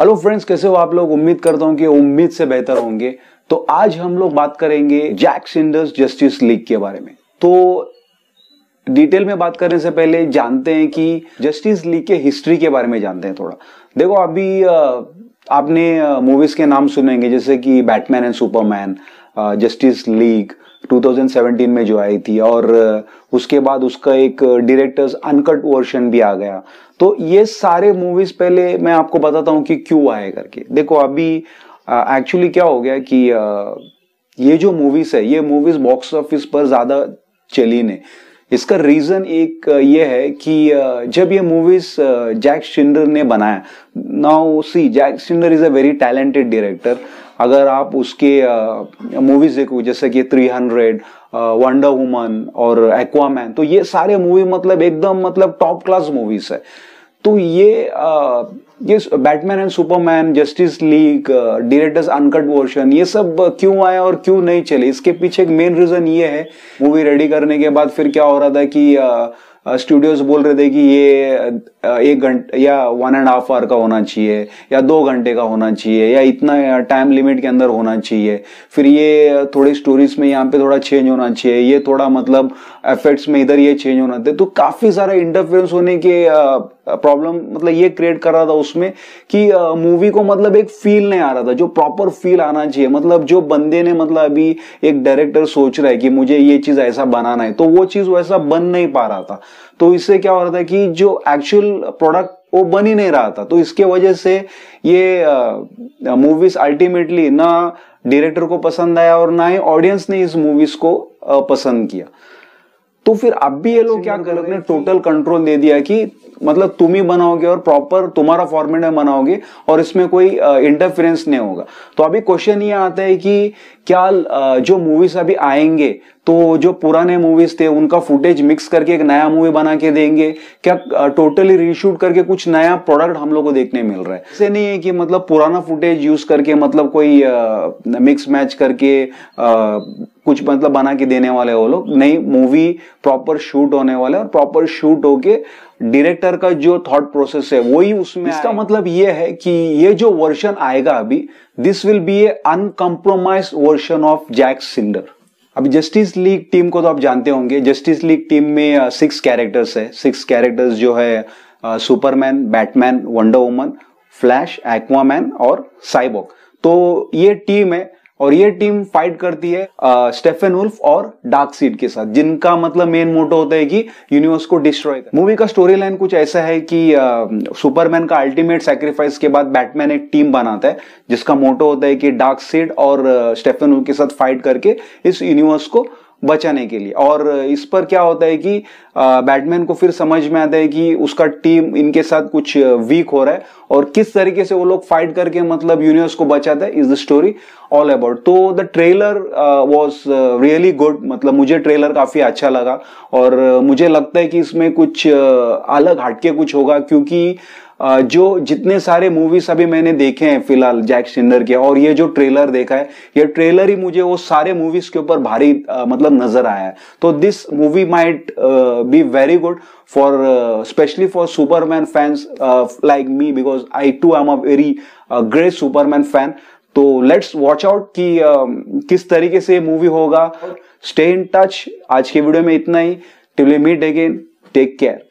hello friends कैसे हो आप लोग उम्मीद करता हूं कि उम्मीद से बेहतर होंगे तो आज हम लोग बात करेंगे जैक सिंडर्स जस्टिस लीग के बारे में तो डिटेल में बात करने से पहले जानते हैं कि जस्टिस लीग के हिस्ट्री के बारे में जानते हैं थोड़ा देखो अभी आपने मूवीज के नाम सुनेंगे जैसे कि Batman and Superman Justice League 2017 में जो आई थी और उसके बाद उसका एक डायरेक्टर्स अनकट वर्शन भी आ गया तो ये सारे मूवीज पहले मैं आपको बताता हूँ कि क्यों आए करके देखो अभी एक्चुअली क्या हो गया कि आ, ये जो मूवीज है ये मूवीज बॉक्स ऑफिस पर ज्यादा चली नहीं इसका रीजन एक ये है कि जब ये मूवीज जैक शिंडर ने बनाया now see Jack Snyder is a very talented director अगर आप उसके मूवीज देखो जैसे कि थ्री हंड्रेड वंडर वुमन और एक्वामैन तो ये सारे मूवी मतलब एकदम मतलब टॉप क्लास मूवीज है तो ये ये Batman and Superman Justice League directors uncut version ये सब uh, क्यों आया और क्यों नहीं चले इसके पीछे एक मेन रीजन ये है मूवी रेडी करने के बाद फिर क्या हो रहा था कि स्टूडियोज uh, uh, बोल रहे थे कि ये एक घंटे या वन एंड हाफ आवर का होना चाहिए या दो घंटे का होना चाहिए या इतना टाइम लिमिट के अंदर होना चाहिए फिर ये थोड़ी स्टोरीज में यहाँ पे थोड़ा चेंज होना चाहिए ये थोड़ा मतलब एफेक्ट्स में इधर ये चेंज होना चाहिए तो काफ़ी सारा इंटरफेरेंस होने के प्रॉब्लम मतलब ये क्रिएट कर रहा था उसमें कि मूवी को मतलब एक फील नहीं आ रहा था जो प्रॉपर फील आना चाहिए मतलब जो बंदे ने मतलब अभी एक डायरेक्टर सोच रहा है कि मुझे ये चीज ऐसा बनाना है तो वो चीज वैसा बन नहीं पा रहा था तो इससे क्या हो रहा था कि जो एक्चुअल प्रोडक्ट वो बन ही नहीं रहा था तो इसके वजह से ये मूवीज अल्टीमेटली ना डायरेक्टर को पसंद आया और ना ही ऑडियंस ने इस मूवीज को पसंद किया तो फिर अब भी ये लोग क्या मतलब कर रहे हैं टोटल कंट्रोल दे दिया कि मतलब तुम ही बनाओगे और प्रॉपर तुम्हारा फॉर्मेट में बनाओगे और इसमें कोई इंटरफेरेंस नहीं होगा तो अभी क्वेश्चन ये आता है कि क्या जो मूवीज अभी आएंगे तो जो पुराने मूवीज थे उनका फुटेज मिक्स करके एक नया मूवी बना के देंगे क्या टोटली रीशूट करके कुछ नया प्रोडक्ट हम लोग को देखने मिल रहा है ऐसे नहीं है कि मतलब पुराना फुटेज यूज करके मतलब कोई मिक्स मैच करके आ, कुछ मतलब बना के देने वाले वो लोग नई मूवी प्रॉपर शूट होने वाले और प्रॉपर शूट होके डायरेक्टर का जो थॉट प्रोसेस है वही उसमें इसका मतलब ये है कि ये जो वर्जन आएगा अभी this will be a uncompromise version of Jack Snyder अभी जस्टिस लीग टीम को तो आप जानते होंगे जस्टिस लीग टीम में सिक्स uh, कैरेक्टर्स है सिक्स कैरेक्टर्स जो है Superman Batman Wonder Woman Flash Aquaman और साइबॉक तो ये टीम है और ये टीम फाइट करती है स्टेफन उल्फ और डार्क सीड के साथ जिनका मतलब मेन मोटो होता है कि यूनिवर्स को डिस्ट्रॉय कर मूवी का स्टोरी लाइन कुछ ऐसा है कि सुपरमैन का अल्टीमेट सेक्रीफाइस के बाद बैटमैन एक टीम बनाता है जिसका मोटो होता है कि डार्क सीड और स्टेफन उल्फ के साथ फाइट करके इस यूनिवर्स को बचाने के लिए और इस पर क्या होता है कि बैटमैन को फिर समझ में आता है कि उसका टीम इनके साथ कुछ वीक हो रहा है और किस तरीके से वो लोग फाइट करके मतलब यूनिवर्स को बचाता है is the story all about तो the trailer was really good मतलब मुझे ट्रेलर काफी अच्छा लगा और मुझे लगता है कि इसमें कुछ अलग हटके कुछ होगा क्योंकि uh, जो जितने सारे मूवीज अभी मैंने देखे हैं फिलहाल जैक शिंडर के और ये जो ट्रेलर देखा है ये ट्रेलर ही मुझे वो सारे मूवीज के ऊपर भारी मतलब नजर आया है तो this movie might be very good for specially for Superman fans like me because I too am a very great Superman fan तो लेट्स वॉच आउट कि uh, किस तरीके से मूवी होगा स्टे इन टच आज के वीडियो में इतना ही till meet again take care